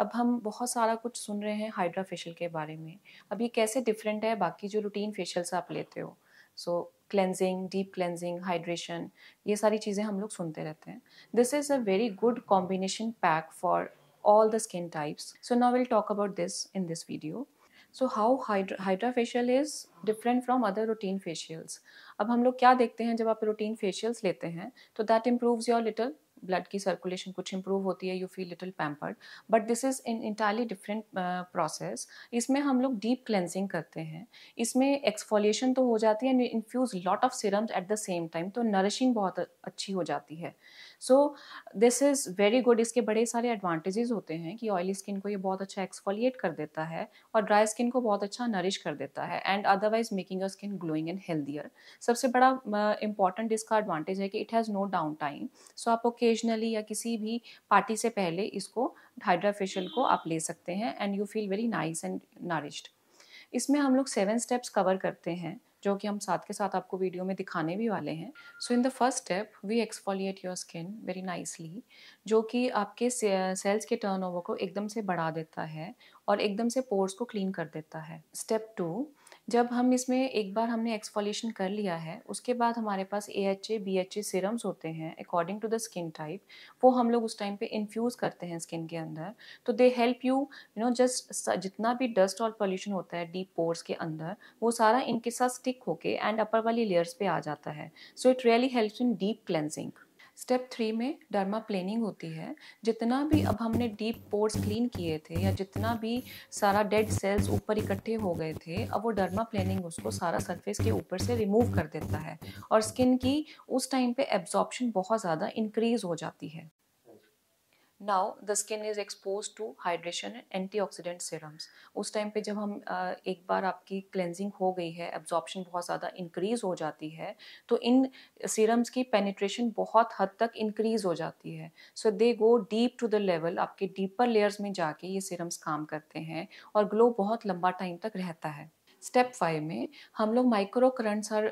अब हम बहुत सारा कुछ सुन रहे हैं हाइड्रा फेशियल के बारे में अब ये कैसे डिफरेंट है बाकी जो रूटीन फेशियल्स आप लेते हो so cleansing deep cleansing hydration ये सारी चीज़ें हम लोग सुनते रहते हैं this is a very good combination pack for all the skin types so ना will talk about this in this video so how hydra facial is different from other routine facials अब हम लोग क्या देखते हैं जब आप रूटीन फेशियल्स लेते हैं तो that improves your little blood की सर्कुलेशन कुछ इम्प्रूव होती है you feel little pampered but this is in entirely different process इसमें हम लोग डीप क्लेंजिंग करते हैं इसमें एक्सफोलिएशन तो हो जाती है and infuse lot of serum at the same time तो नरिशिंग बहुत अच्छी हो जाती है so this is very good इसके बड़े सारे एडवांटेजेस होते हैं कि ऑयली स्किन को ये बहुत अच्छा एक्सफोलिएट कर देता है और ड्राई स्किन को बहुत अच्छा नरिश कर देता है and otherwise making your skin glowing and healthier सबसे बड़ा इंपॉर्टेंट uh, इसका एडवांटेज है कि it has no down time so आप ओके ओकेजनली या किसी भी पार्टी से पहले इसको हाइड्रा फेशियल को आप ले सकते हैं and you feel very nice and nourished इसमें हम लोग सेवन स्टेप्स कवर करते हैं जो कि हम साथ के साथ आपको वीडियो में दिखाने भी वाले हैं so in the first step we exfoliate your skin very nicely जो कि आपके सेल्स के टर्नओवर को एकदम से बढ़ा देता है और एकदम से पोर्स को क्लीन कर देता है स्टेप टू जब हम इसमें एक बार हमने एक्सफोलिएशन कर लिया है उसके बाद हमारे पास A H A B H A serums होते हैं according to the skin type वो हम लोग उस टाइम पे इन्फ्यूज़ करते हैं स्किन के अंदर तो they help you you know just जितना भी डस्ट और पॉल्यूशन होता है डीप पोर्स के अंदर वो सारा इनके साथ स्टिक होके एंड अपर वाली लेयर्स पे आ जाता है so it really help in deep cleansing step three में डर्मा प्लेनिंग होती है जितना भी अब हमने डीप पोर्स क्लीन किए थे या जितना भी सारा डेड सेल्स ऊपर इकट्ठे हो गए थे अब वो डर्मा प्लेनिंग उसको सारा सरफेस के ऊपर से रिमूव कर देता है और स्किन की उस टाइम पे एब्जॉर्बशन बहुत ज़्यादा इंक्रीज हो जाती है now the skin is expose to hydration and oxidant serums उस टाइम पे जब हम एक बार आपकी क्लेंजिंग हो गई है एब्जॉर्प्शन बहुत ज़्यादा इंक्रीज हो जाती है तो इन सीरम्स की पेनिट्रेशन बहुत हद तक इंक्रीज हो जाती है so they go deep to the level आपके डीपर लेयर्स में जाके ये सिरम्स काम करते हैं और ग्लो बहुत लंबा टाइम तक रहता है स्टेप फाइव में हम लोग micro currents are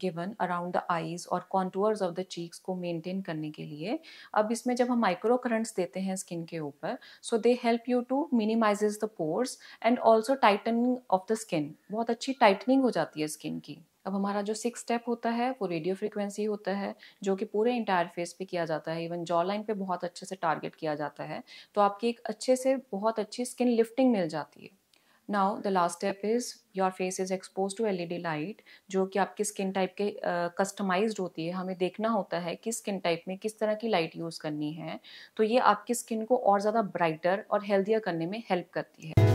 given around the eyes और कॉन्टूअर्स ऑफ द चीक्स को मेंटेन करने के लिए अब इसमें जब हम माइक्रो करंट्स देते हैं स्किन के ऊपर so they help you to minimizes the pores and also tightening of the skin बहुत अच्छी टाइटनिंग हो जाती है स्किन की अब हमारा जो सिक्स स्टेप होता है वो रेडियो फ्रिक्वेंसी होता है जो कि पूरे इंटायर फेस पे किया जाता है इवन जॉ लाइन पे बहुत अच्छे से टारगेट किया जाता है तो आपकी एक अच्छे से बहुत अच्छी स्किन लिफ्टिंग मिल जाती है now the last step is your face is expose to L E D light जो कि आपकी स्किन टाइप के कस्टमाइज uh, होती है हमें देखना होता है कि स्किन टाइप में किस तरह की लाइट यूज़ करनी है तो ये आपकी स्किन को और ज़्यादा ब्राइटर और हेल्दियर करने में हेल्प करती है